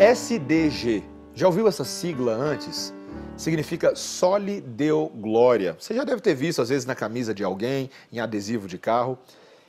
SDG. Já ouviu essa sigla antes? Significa Soli deu glória. Você já deve ter visto às vezes na camisa de alguém, em adesivo de carro.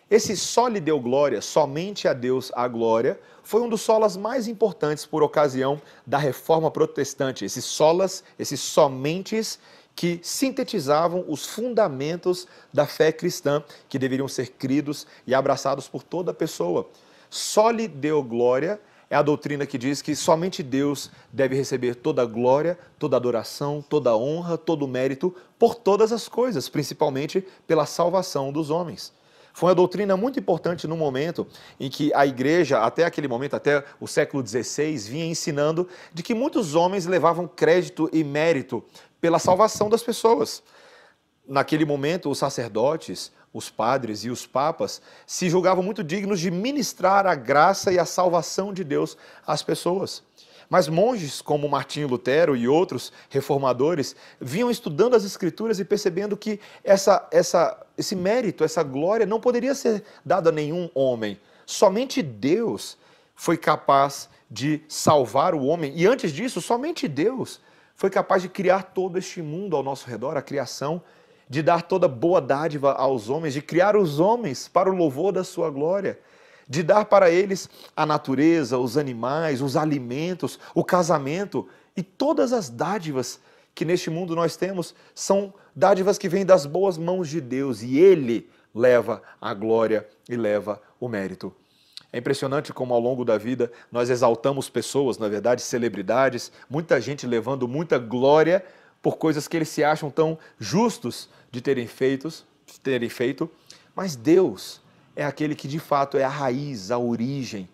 Esse Soli deu glória, somente a Deus a glória, foi um dos solas mais importantes por ocasião da reforma protestante. Esses solas, esses somentes que sintetizavam os fundamentos da fé cristã que deveriam ser cridos e abraçados por toda pessoa. Soli deu glória é a doutrina que diz que somente Deus deve receber toda a glória, toda a adoração, toda a honra, todo o mérito por todas as coisas, principalmente pela salvação dos homens. Foi uma doutrina muito importante no momento em que a igreja, até aquele momento, até o século XVI, vinha ensinando de que muitos homens levavam crédito e mérito pela salvação das pessoas naquele momento, os sacerdotes, os padres e os papas se julgavam muito dignos de ministrar a graça e a salvação de Deus às pessoas. Mas monges como Martinho Lutero e outros reformadores vinham estudando as Escrituras e percebendo que essa, essa, esse mérito, essa glória não poderia ser dada a nenhum homem. Somente Deus foi capaz de salvar o homem. E antes disso, somente Deus foi capaz de criar todo este mundo ao nosso redor, a criação de dar toda boa dádiva aos homens, de criar os homens para o louvor da sua glória, de dar para eles a natureza, os animais, os alimentos, o casamento e todas as dádivas que neste mundo nós temos são dádivas que vêm das boas mãos de Deus e Ele leva a glória e leva o mérito. É impressionante como ao longo da vida nós exaltamos pessoas, na verdade, celebridades, muita gente levando muita glória por coisas que eles se acham tão justos, de terem feitos, de terem feito, mas Deus é aquele que de fato é a raiz, a origem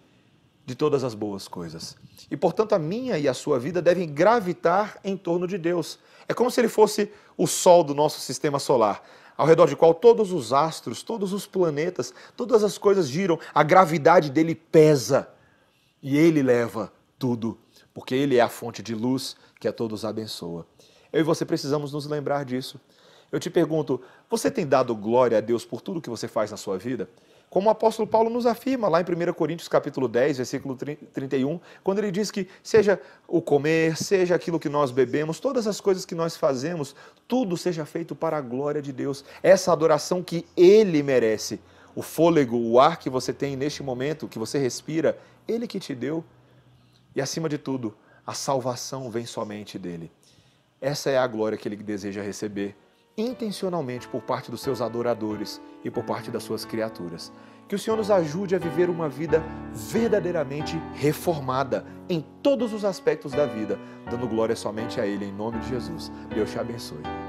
de todas as boas coisas. E portanto a minha e a sua vida devem gravitar em torno de Deus. É como se ele fosse o sol do nosso sistema solar, ao redor de qual todos os astros, todos os planetas, todas as coisas giram, a gravidade dele pesa e ele leva tudo, porque ele é a fonte de luz que a todos abençoa. Eu e você precisamos nos lembrar disso. Eu te pergunto, você tem dado glória a Deus por tudo que você faz na sua vida? Como o apóstolo Paulo nos afirma lá em 1 Coríntios capítulo 10, versículo 31, quando ele diz que seja o comer, seja aquilo que nós bebemos, todas as coisas que nós fazemos, tudo seja feito para a glória de Deus. Essa adoração que ele merece. O fôlego, o ar que você tem neste momento, que você respira, ele que te deu. E acima de tudo, a salvação vem somente dele. Essa é a glória que ele deseja receber intencionalmente por parte dos seus adoradores e por parte das suas criaturas. Que o Senhor nos ajude a viver uma vida verdadeiramente reformada em todos os aspectos da vida, dando glória somente a Ele, em nome de Jesus. Deus te abençoe.